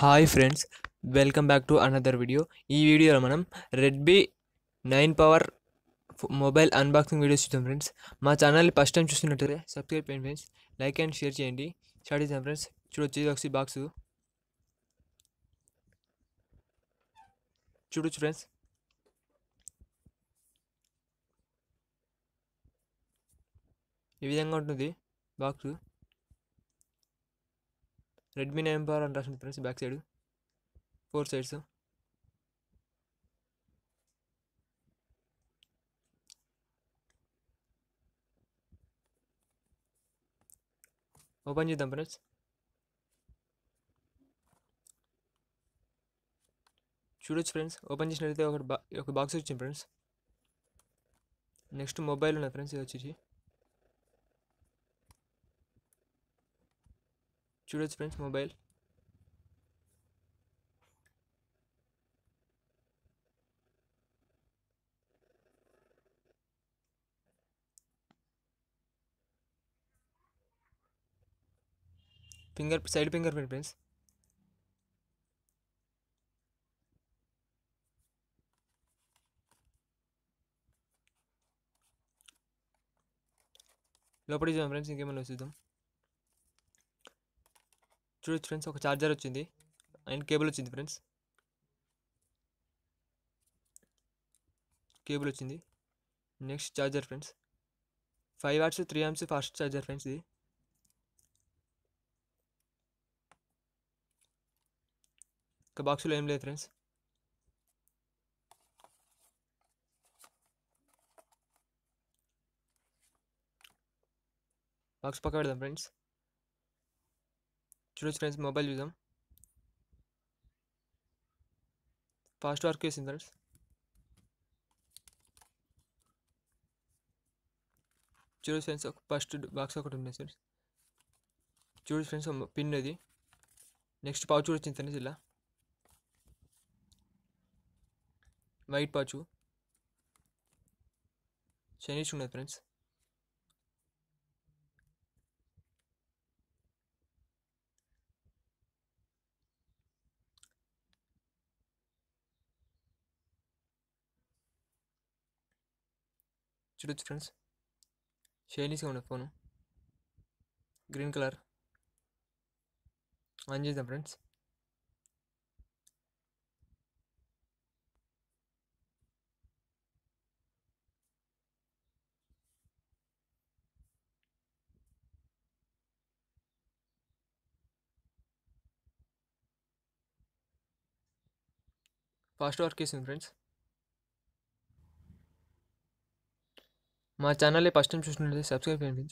hi friends welcome back to another video ఈ వీడియోలో మనం Redmi nine power mobile unboxing videos చూద్దాం friends మా ఛానల్ని ఫస్ట్ టైం చూస్తున్నట్టే సబ్స్క్రైబ్ చేయండి ఫ్రెండ్స్ లైక్ అండ్ షేర్ చేయండి స్టార్ట్ చేద్దాం ఫ్రెండ్స్ చూడొచ్చు ఇది ఒకసారి బాక్స్ చూడొచ్చు ఫ్రెండ్స్ ఈ విధంగా ఉంటుంది బాక్స్ రెడ్మీ నైన్ బార్ అని రాసింది friends back side four sides open చేద్దాం ఫ్రెండ్స్ చూడొచ్చు ఫ్రెండ్స్ ఓపెన్ చేసినట్లయితే ఒక బా ఒక బాక్స్ వచ్చింది ఫ్రెండ్స్ నెక్స్ట్ మొబైల్ ఉన్నాయి ఫ్రెండ్స్ ఇది వచ్చేసి చూడొచ్చు friends mobile finger side finger print friends లోపలికి చూద్దాం ఫ్రెండ్స్ ఇంకేమైనా చూద్దాం చూడొచ్చు ఫ్రెండ్స్ ఒక ఛార్జర్ వచ్చింది అండ్ కేబుల్ వచ్చింది ఫ్రెండ్స్ కేబుల్ వచ్చింది next charger friends five watts three amps fast charger friends ఇది ఇంకా బాక్స్లో ఏం లేదు ఫ్రెండ్స్ బాక్స్ పక్క పెడదాం ఫ్రెండ్స్ చూడొచ్చు ఫ్రెండ్స్ మొబైల్ చూద్దాం ఫాస్ట్ వర్క్ చేసింది ఫ్రెండ్స్ చూడు ఫ్రెండ్స్ ఒక ఫస్ట్ బాక్స్ ఒకటి ఉన్నాయి ఫ్రెండ్స్ చూడు ఫ్రెండ్స్ పిన్ అది నెక్స్ట్ పౌచ్ కూడా వచ్చింది ఫ్రెండ్స్ ఇలా వైట్ పౌచ్ చైనీస్ ఉన్నది ఫ్రెండ్స్ చూడొచ్చు ఫ్రెండ్స్ షైనీస్గా ఉన్న ఫోను గ్రీన్ కలర్ ఆన్ చేద్దాం ఫ్రెండ్స్ ఫాస్ట్ వర్క్ చేసింది ఫ్రెండ్స్ మా ఛానల్ని ఫస్ట్ టైం చూసినట్లయితే సబ్స్క్రైబ్ చేయండి